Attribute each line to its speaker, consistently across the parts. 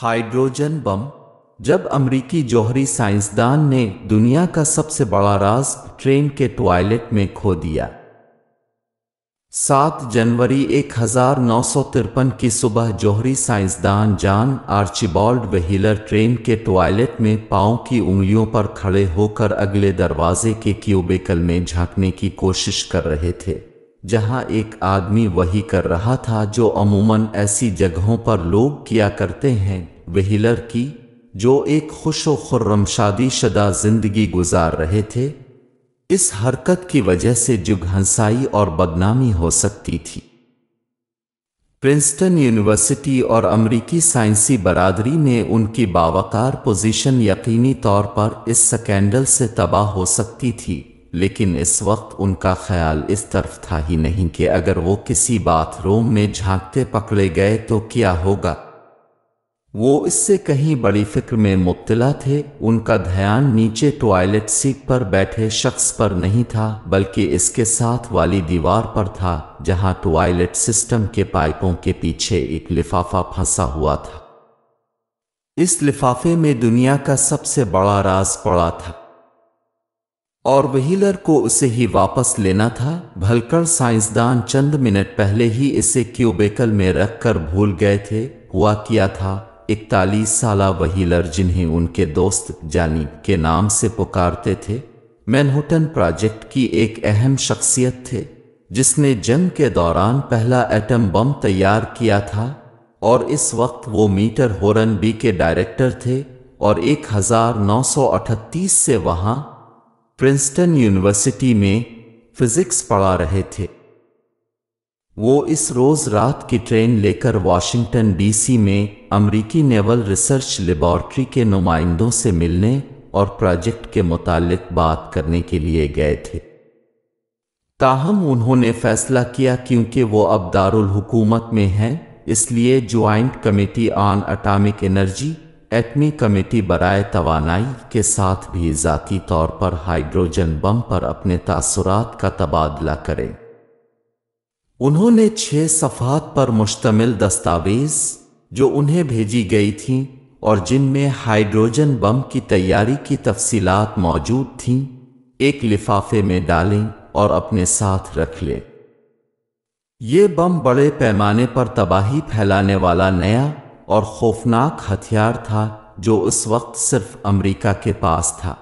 Speaker 1: hydrogen bomb जब अमरीकी जौहरी साइंसदान ने दुनिया का सबसे बड़ा राज ट्रेन के टॉयलेट में खो दिया सात जनवरी एक की सुबह जौहरी साइंसदान जान आर्चिबॉल्ड वहीलर ट्रेन के टॉयलेट में पाओ की उंगलियों पर खड़े होकर अगले दरवाजे के क्यूबेकल में झांकने की कोशिश कर रहे थे जहां एक आदमी वही कर रहा था जो अमूमन ऐसी जगहों पर लोग किया करते हैं वहीलर की जो एक खुश खुर्रम शादी शदा जिंदगी गुजार रहे थे इस हरकत की वजह से जुग हंसाई और बदनामी हो सकती थी प्रिंसटन यूनिवर्सिटी और अमरीकी साइंसी बरादरी में उनकी बावकार पोजीशन यकीनी तौर पर इस स्कैंडल से तबाह हो सकती थी लेकिन इस वक्त उनका ख्याल इस तरफ था ही नहीं कि अगर वो किसी बाथरूम में झांकते पकड़े गए तो क्या होगा वो इससे कहीं बड़ी फिक्र में मुब्तला थे उनका ध्यान नीचे टॉयलेट सीट पर बैठे शख्स पर नहीं था बल्कि इसके साथ वाली दीवार पर था जहां टॉयलेट सिस्टम के पाइपों के पीछे एक लिफाफा फंसा हुआ था इस लिफाफे में दुनिया का सबसे बड़ा राज पड़ा था और व्हीलर को उसे ही वापस लेना था भलकर साइंसदान चंद मिनट पहले ही इसे क्यूबेकल में रखकर भूल गए थे हुआ किया था इकतालीस साल वहीलर जिन्हें उनके दोस्त जानी के नाम से पुकारते थे मैनहुटन प्रोजेक्ट की एक अहम शख्सियत थे जिसने जंग के दौरान पहला एटम बम तैयार किया था और इस वक्त वो मीटर होरन बी के डायरेक्टर थे और 1938 से वहां प्रिंसटन यूनिवर्सिटी में फिजिक्स पढ़ा रहे थे वो इस रोज रात की ट्रेन लेकर वाशिंगटन डीसी में अमेरिकी नेवल रिसर्च लेबॉरटरी के नुमाइंदों से मिलने और प्रोजेक्ट के मुतालिक बात करने के लिए गए थे ताहम उन्होंने फैसला किया क्योंकि वो अब दारुल हुकूमत में हैं इसलिए joint committee on atomic energy एटमी कमेटी बरए तोानाई के साथ भी ज़ाती तौर पर हाइड्रोजन बम पर अपने तासुरात का तबादला करें उन्होंने छह सफ़ात पर मुश्तमिल दस्तावेज़ जो उन्हें भेजी गई थी और जिनमें हाइड्रोजन बम की तैयारी की तफसीत मौजूद थी एक लिफाफे में डालें और अपने साथ रख लें ये बम बड़े पैमाने पर तबाही फैलाने वाला नया और खौफनाक हथियार था जो उस वक्त सिर्फ अमेरिका के पास था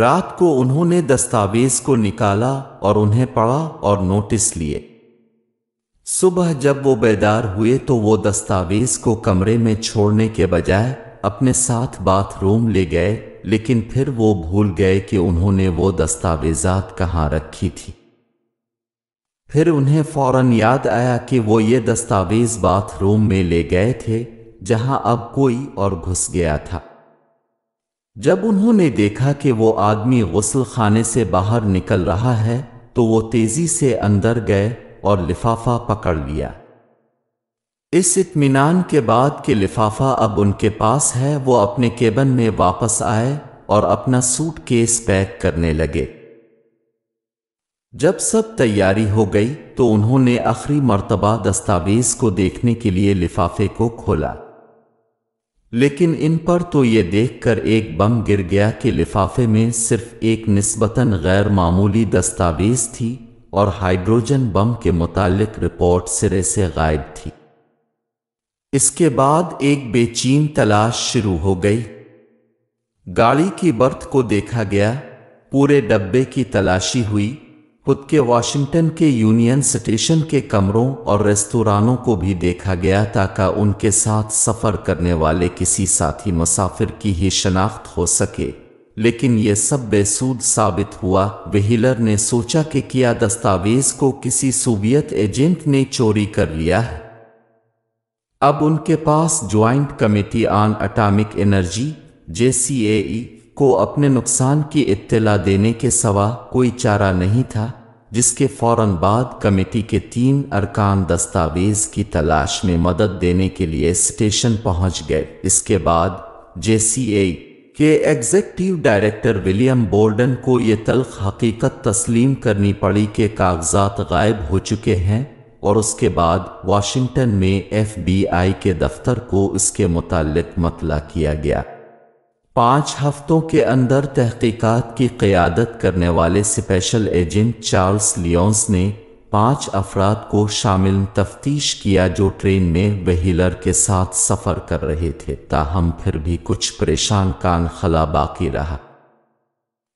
Speaker 1: रात को उन्होंने दस्तावेज को निकाला और उन्हें पढ़ा और नोटिस लिए सुबह जब वो बेदार हुए तो वो दस्तावेज को कमरे में छोड़ने के बजाय अपने साथ बाथरूम ले गए लेकिन फिर वो भूल गए कि उन्होंने वो दस्तावेजात कहाँ रखी थी फिर उन्हें फौरन याद आया कि वो ये दस्तावेज बाथरूम में ले गए थे जहां अब कोई और घुस गया था जब उन्होंने देखा कि वो आदमी गसल खाने से बाहर निकल रहा है तो वो तेजी से अंदर गए और लिफाफा पकड़ लिया इस इतमान के बाद कि लिफाफा अब उनके पास है वो अपने केबन में वापस आए और अपना सूट केस पैक करने लगे जब सब तैयारी हो गई तो उन्होंने आखिरी मर्तबा दस्तावेज को देखने के लिए लिफाफे को खोला लेकिन इन पर तो ये देखकर एक बम गिर गया कि लिफाफे में सिर्फ एक नस्बता गैर मामूली दस्तावेज थी और हाइड्रोजन बम के मुतालिक रिपोर्ट सिरे से गायब थी इसके बाद एक बेचीन तलाश शुरू हो गई गाड़ी की बर्थ को देखा गया पूरे डब्बे की तलाशी हुई खुद के वाशिंगटन के यूनियन स्टेशन के कमरों और रेस्तोरानों को भी देखा गया ताकि उनके साथ सफ़र करने वाले किसी साथी मुसाफिर की ही शनाख्त हो सके लेकिन ये सब बेसूद साबित हुआ वहीलर ने सोचा कि किया दस्तावेज को किसी सोवियत एजेंट ने चोरी कर लिया है अब उनके पास joint committee on atomic energy जे को अपने नुकसान की इत्तला देने के सवा कोई चारा नहीं था जिसके फौरन बाद कमेटी के तीन अरकान दस्तावेज की तलाश में मदद देने के लिए स्टेशन पहुंच गए इसके बाद जेसीए के एग्जेक्टिव डायरेक्टर विलियम बोर्डन को ये तलख हकीकत तस्लीम करनी पड़ी कि कागजात गायब हो चुके हैं और उसके बाद वाशिंगटन में एफबीआई के दफ्तर को इसके मुतालिक मतला किया गया पाँच हफ्तों के अंदर तहकीकात की क़्यादत करने वाले स्पेशल एजेंट चार्ल्स लियोन्स ने पाँच अफराद को शामिल तफ्तीश किया जो ट्रेन में वहीलर के साथ सफ़र कर रहे थे ताहम फिर भी कुछ परेशान कान खला बाकी रहा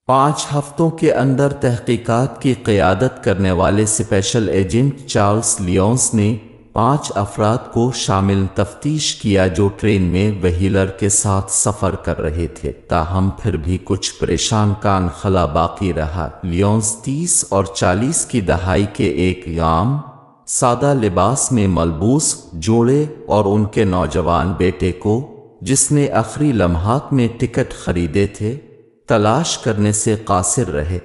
Speaker 1: पाँच हफ्तों के अंदर तहकीकात की क़्यादत करने वाले स्पेशल एजेंट चार्ल्स लियोन्स ने पांच अफराद को शामिल तफ्तीश किया जो ट्रेन में वहीलर के साथ सफर कर रहे थे ताहम फिर भी कुछ परेशान कान खला बाकी रहा लियोन्स तीस और चालीस की दहाई के एक गाम सादा लिबास में मलबूस जोड़े और उनके नौजवान बेटे को जिसने आखिरी लम्हात में टिकट खरीदे थे तलाश करने से कासिर रहे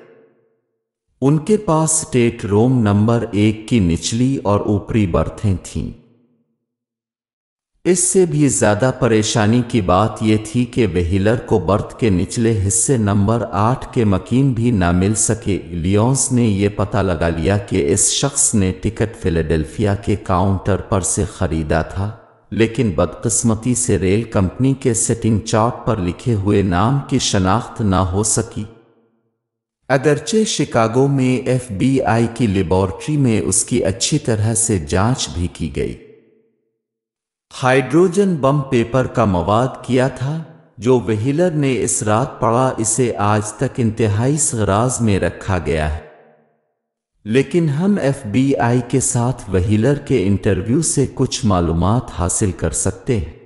Speaker 1: उनके पास स्टेट रोम नंबर एक की निचली और ऊपरी बर्थें थीं इससे भी ज्यादा परेशानी की बात यह थी कि वहीलर को बर्थ के निचले हिस्से नंबर आठ के मकीन भी ना मिल सके लियोन्स ने यह पता लगा लिया कि इस शख्स ने टिकट फिलेडेल्फिया के काउंटर पर से खरीदा था लेकिन बदकिस्मती से रेल कंपनी के सेटिंग चार्ट पर लिखे हुए नाम की शनाख्त ना हो सकी अगरचे शिकागो में एफबीआई की लेबॉरटरी में उसकी अच्छी तरह से जांच भी की गई हाइड्रोजन बम पेपर का मवाद किया था जो वहीलर ने इस रात पढ़ा इसे आज तक इंतहाई सराज में रखा गया है लेकिन हम एफबीआई के साथ वहीलर के इंटरव्यू से कुछ मालूम हासिल कर सकते हैं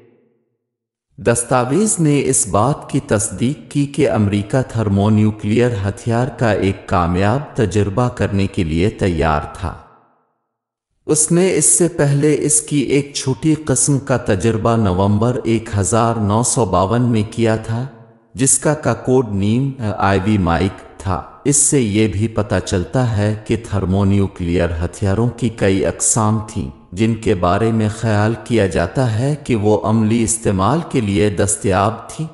Speaker 1: दस्तावेज ने इस बात की तस्दीक की कि अमेरिका थर्मोन्यूक्लियर हथियार का एक कामयाब तजर्बा करने के लिए तैयार था उसने इससे पहले इसकी एक छोटी कस्म का तजर्बा नवंबर एक में किया था जिसका का कोड नीम आईवी माइक था इससे ये भी पता चलता है कि थर्मोन्यूक्लियर हथियारों की कई अकसाम थीं जिनके बारे में ख्याल किया जाता है कि वो अमली इस्तेमाल के लिए दस्तियाब थी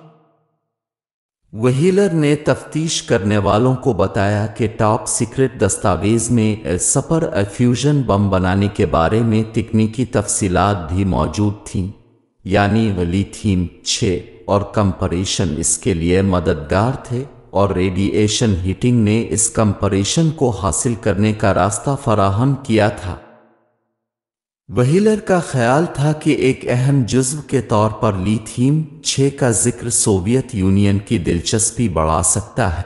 Speaker 1: वहीलर ने तफ्तीश करने वालों को बताया कि टॉप सीक्रेट दस्तावेज में सपर फ्यूजन बम बनाने के बारे में तकनीकी तफसीलात भी मौजूद थीं यानी वली थीम छः और कंपरेशन इसके लिए मददगार थे और रेडिएशन हीटिंग ने इस कंपरेशन को हासिल करने का रास्ता फराहम किया था वहीलर का ख्याल था कि एक अहम जुज्व के तौर पर लीथीम छे का जिक्र सोवियत यूनियन की दिलचस्पी बढ़ा सकता है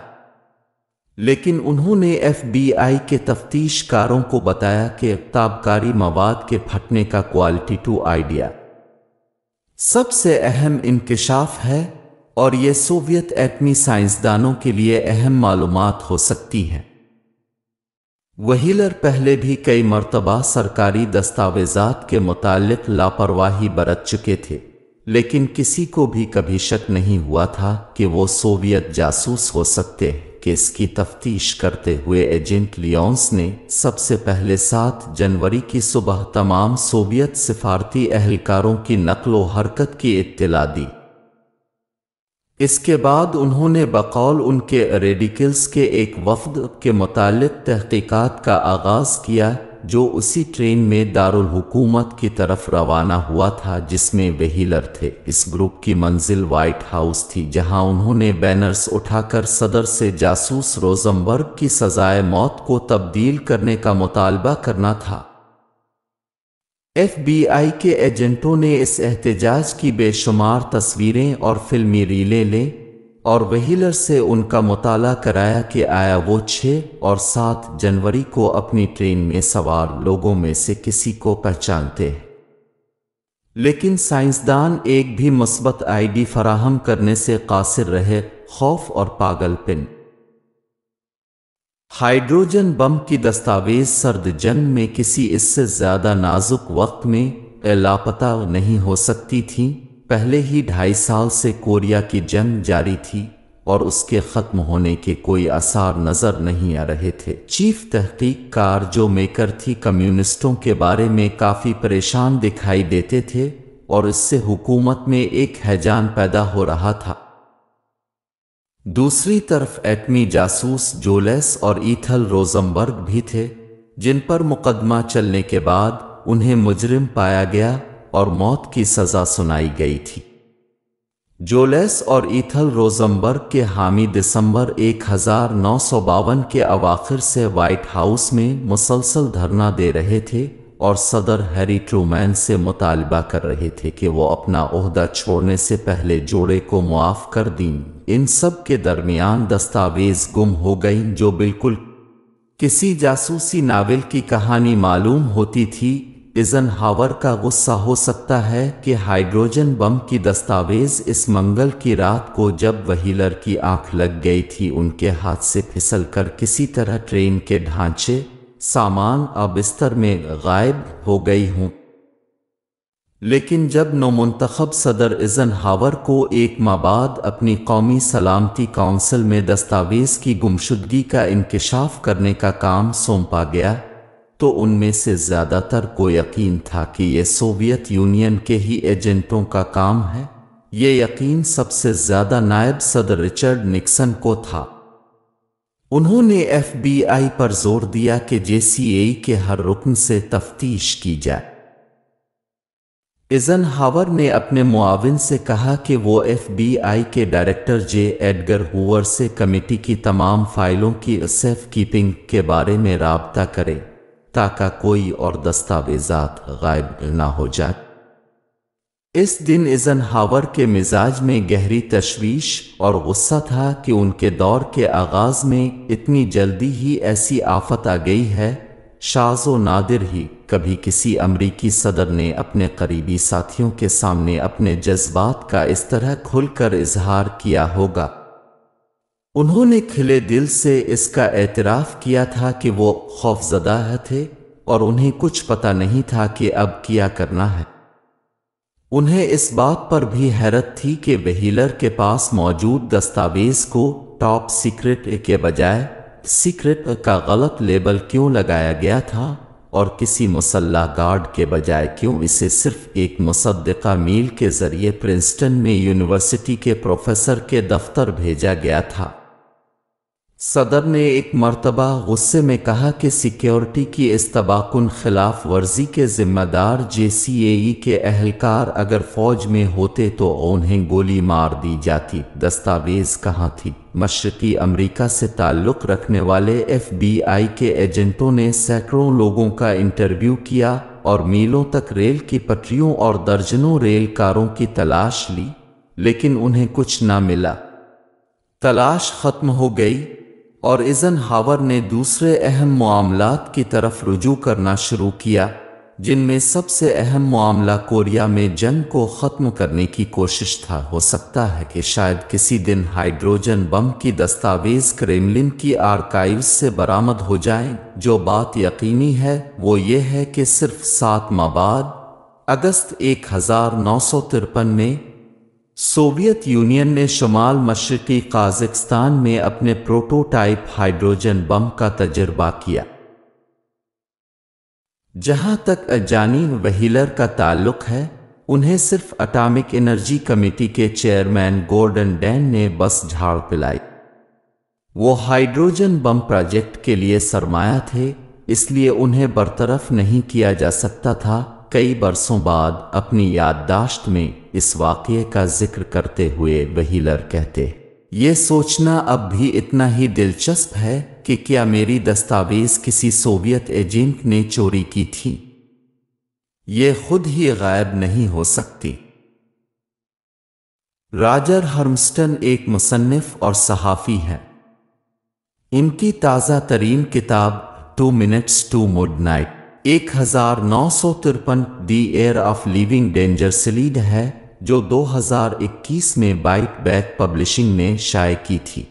Speaker 1: लेकिन उन्होंने एफबीआई के तफ्तीशकारों को बताया कि ताबकारी मवाद के फटने का क्वालिटी टू आइडिया सबसे अहम इंकशाफ है और ये सोवियत एटमी साइंसदानों के लिए अहम मालूम हो सकती हैं वहीलर पहले भी कई मरतबा सरकारी दस्तावेजात के मुतालिक लापरवाही बरत चुके थे लेकिन किसी को भी कभी शक नहीं हुआ था कि वो सोवियत जासूस हो सकते कि इसकी तफ्तीश करते हुए एजेंट लियोन्स ने सबसे पहले सात जनवरी की सुबह तमाम सोवियत सिफारती अहलकारों की नकलो हरकत की इत्तला दी इसके बाद उन्होंने बकौल उनके रेडिकल्स के एक वफद के मुताल तहकीक़ात का आगाज़ किया जो उसी ट्रेन में दारुल हुकूमत की तरफ रवाना हुआ था जिसमें वहीलर थे इस ग्रुप की मंजिल व्हाइट हाउस थी जहां उन्होंने बैनर्स उठाकर सदर से जासूस रोजमबर्ग की सजाए मौत को तब्दील करने का मुतालबा करना था एफबीआई के एजेंटों ने इस एहतजाज की बेशुमार तस्वीरें और फिल्मी रीलें लें और वहीलर से उनका मुताला कराया कि आया वो छः और सात जनवरी को अपनी ट्रेन में सवार लोगों में से किसी को पहचानते लेकिन साइंसदान एक भी मस्बत आईडी फराहम करने से कासिर रहे खौफ और पागलपिन हाइड्रोजन बम की दस्तावेज सर्द जंग में किसी इससे ज्यादा नाजुक वक्त में लापता नहीं हो सकती थी पहले ही ढाई साल से कोरिया की जंग जारी थी और उसके खत्म होने के कोई आसार नजर नहीं आ रहे थे चीफ कार जो मेकर थी कम्युनिस्टों के बारे में काफी परेशान दिखाई देते थे और इससे हुकूमत में एक हैजान पैदा हो रहा था दूसरी तरफ एटमी जासूस जोलेस और ईथल रोजमबर्ग भी थे जिन पर मुकदमा चलने के बाद उन्हें मुजरिम पाया गया और मौत की सजा सुनाई गई थी जोलेस और ईथल रोजमबर्ग के हामी दिसंबर एक के अवाखिर से व्हाइट हाउस में मुसलसल धरना दे रहे थे और सदर हैरी ट्रूमैन से मुतालबा कर रहे थे कि वो अपना अहदा छोड़ने से पहले जोड़े को मुआफ़ कर दें इन सब के दरमियान दस्तावेज गुम हो गई जो बिल्कुल किसी जासूसी नावल की कहानी मालूम होती थी हावर का गुस्सा हो सकता है कि हाइड्रोजन बम की दस्तावेज इस मंगल की रात को जब वहीलर की आंख लग गई थी उनके हाथ से फिसल कर किसी तरह ट्रेन के ढांचे सामान अब बिस्तर में गायब हो गई हूं लेकिन जब नोमंतखब सदर इजन हावर को एक माह बाद अपनी कौमी सलामती काउंसिल में दस्तावेज की गुमशुदगी का इंकशाफ करने का काम सौंपा गया तो उनमें से ज़्यादातर को यकीन था कि यह सोवियत यूनियन के ही एजेंटों का काम है ये यकीन सबसे ज़्यादा नायब सदर रिचर्ड निक्सन को था उन्होंने एफबीआई पर जोर दिया कि ए के हर रुकन से तफ्तीश की जाए हावर ने अपने मुआविन से कहा कि वो एफबीआई के डायरेक्टर जे एडगर हुवर से कमेटी की तमाम फाइलों की सेफ कीपिंग के बारे में रबता करे ताकि कोई और दस्तावेजात गायब ना हो जाए इस दिन हावर के मिजाज में गहरी तशवीश और गुस्सा था कि उनके दौर के आगाज में इतनी जल्दी ही ऐसी आफत आ गई है शाजो नादिर ही कभी किसी अमरीकी सदर ने अपने करीबी साथियों के सामने अपने जज्बात का इस तरह खुलकर इजहार किया होगा उन्होंने खिले दिल से इसका एतराफ़ किया था कि वो खौफजदा थे और उन्हें कुछ पता नहीं था कि अब क्या करना है उन्हें इस बात पर भी हैरत थी कि वहीलर के पास मौजूद दस्तावेज को टॉप सीक्रेट के बजाय सीक्रेट का गलत लेबल क्यों लगाया गया था और किसी मुसल्ला गार्ड के बजाय क्यों इसे सिर्फ एक मुसदा मील के जरिए प्रिंसटन में यूनिवर्सिटी के प्रोफेसर के दफ्तर भेजा गया था सदर ने एक मरतबा गुस्से में कहा कि सिक्योरिटी की इस तबाकुन खिलाफ वर्जी के जिम्मेदार जे सी ए के अहलकार अगर फौज में होते तो उन्हें गोली मार दी जाती दस्तावेज कहाँ थी मशरकी अमरीका से ताल्लुक़ रखने वाले एफ बी आई के एजेंटों ने सैकड़ों लोगों का इंटरव्यू किया और मीलों तक रेल की पटरियों और दर्जनों रेल कारों की तलाश ली लेकिन उन्हें कुछ ना मिला तलाश खत्म हो गई और इजन हावर ने दूसरे अहम मामला की तरफ रुजू करना शुरू किया जिनमें सबसे अहम मामला कोरिया में जंग को ख़त्म करने की कोशिश था हो सकता है कि शायद किसी दिन हाइड्रोजन बम की दस्तावेज क्रेमलिन की आर्काइव से बरामद हो जाए जो बात यकीनी है वो ये है कि सिर्फ सात माह बाद अगस्त एक में सोवियत यूनियन ने शुमाल मशरकी काजिकस्तान में अपने प्रोटोटाइप हाइड्रोजन बम का तजर्बा किया जहां तक अजानी वहीलर का ताल्लुक है उन्हें सिर्फ अटामिक एनर्जी कमेटी के चेयरमैन गोर्डन डैन ने बस झाड़ पिलाई वो हाइड्रोजन बम प्रोजेक्ट के लिए सरमाया थे इसलिए उन्हें बरतरफ नहीं किया जा सकता था कई बरसों बाद अपनी याददाश्त में इस वाक्य का जिक्र करते हुए वहीलर कहते ये सोचना अब भी इतना ही दिलचस्प है कि क्या मेरी दस्तावेज किसी सोवियत एजेंट ने चोरी की थी ये खुद ही गायब नहीं हो सकती राजर हर्मस्टन एक मुसन्फ और सहाफ़ी है इनकी ताज़ा तरीन किताब two minutes to midnight एक हजार नौ सौ तिरपन the age of living dangerously है जो 2021 में बाइक बैक पब्लिशिंग ने शाये की थी